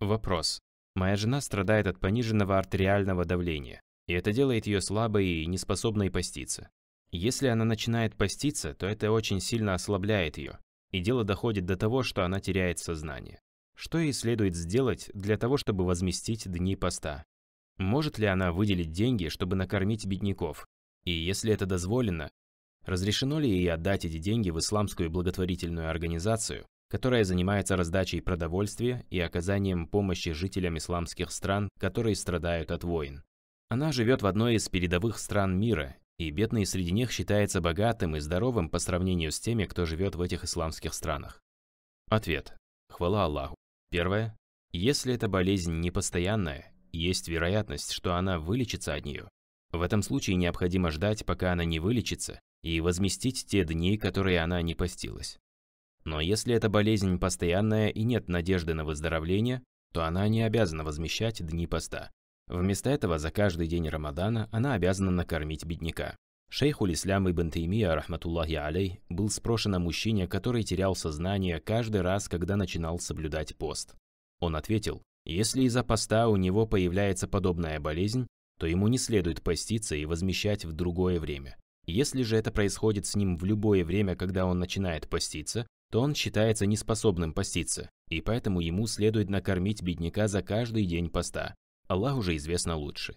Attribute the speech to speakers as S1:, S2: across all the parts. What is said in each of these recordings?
S1: Вопрос. Моя жена страдает от пониженного артериального давления, и это делает ее слабой и неспособной поститься. Если она начинает поститься, то это очень сильно ослабляет ее, и дело доходит до того, что она теряет сознание. Что ей следует сделать для того, чтобы возместить дни поста? Может ли она выделить деньги, чтобы накормить бедняков? И если это дозволено, разрешено ли ей отдать эти деньги в исламскую благотворительную организацию, которая занимается раздачей продовольствия и оказанием помощи жителям исламских стран, которые страдают от войн. Она живет в одной из передовых стран мира, и бедный среди них считается богатым и здоровым по сравнению с теми, кто живет в этих исламских странах. Ответ. Хвала Аллаху. Первое. Если эта болезнь непостоянная, есть вероятность, что она вылечится от нее. В этом случае необходимо ждать, пока она не вылечится, и возместить те дни, которые она не постилась. Но если эта болезнь постоянная и нет надежды на выздоровление, то она не обязана возмещать дни поста. Вместо этого за каждый день Рамадана она обязана накормить бедняка. Шейху Лислям Ибн Теймия, рахматуллахи алей, был спрошен о мужчине, который терял сознание каждый раз, когда начинал соблюдать пост. Он ответил, если из-за поста у него появляется подобная болезнь, то ему не следует поститься и возмещать в другое время. Если же это происходит с ним в любое время, когда он начинает поститься, то он считается неспособным поститься, и поэтому ему следует накормить бедняка за каждый день поста. Аллах уже известно лучше.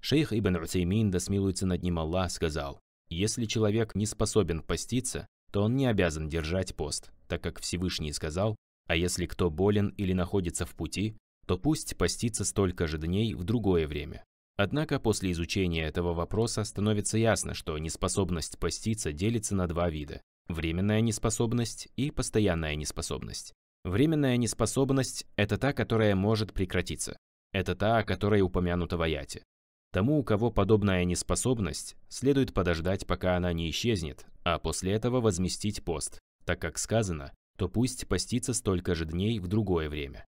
S1: Шейх Ибн Усеймин, да смилуется над ним Аллах, сказал, «Если человек не способен поститься, то он не обязан держать пост, так как Всевышний сказал, а если кто болен или находится в пути, то пусть постится столько же дней в другое время. Однако после изучения этого вопроса становится ясно, что неспособность поститься делится на два вида временная неспособность и постоянная неспособность. Временная неспособность – это та, которая может прекратиться. Это та, о которой упомянуто в аяте. Тому, у кого подобная неспособность, следует подождать, пока она не исчезнет, а после этого возместить пост, так как сказано, то пусть постится столько же дней в другое время.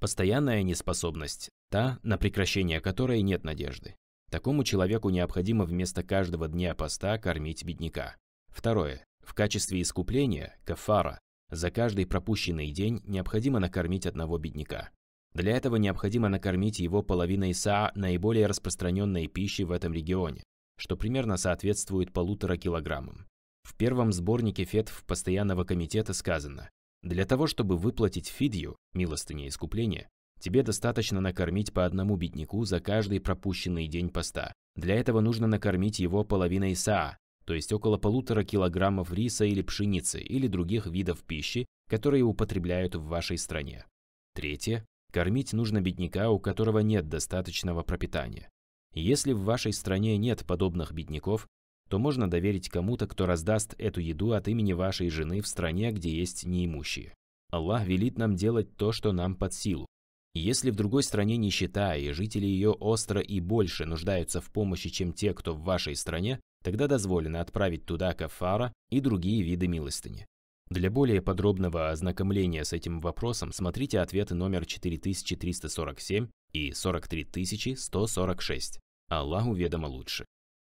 S1: Постоянная неспособность – та, на прекращение которой нет надежды. Такому человеку необходимо вместо каждого дня поста кормить бедняка. Второе. В качестве искупления, кафара, за каждый пропущенный день необходимо накормить одного бедняка. Для этого необходимо накормить его половиной са наиболее распространенной пищи в этом регионе, что примерно соответствует полутора килограммам. В первом сборнике фетв постоянного комитета сказано, для того, чтобы выплатить фидью, милостыня искупления, тебе достаточно накормить по одному бедняку за каждый пропущенный день поста. Для этого нужно накормить его половиной саа, то есть около полутора килограммов риса или пшеницы или других видов пищи, которые употребляют в вашей стране. Третье. Кормить нужно бедняка, у которого нет достаточного пропитания. Если в вашей стране нет подобных бедняков, то можно доверить кому-то, кто раздаст эту еду от имени вашей жены в стране, где есть неимущие. Аллах велит нам делать то, что нам под силу. Если в другой стране нищета и жители ее остро и больше нуждаются в помощи, чем те, кто в вашей стране, Тогда дозволено отправить туда кафара и другие виды милостыни. Для более подробного ознакомления с этим вопросом смотрите ответы номер 4347 и 43146. Аллаху ведомо лучше.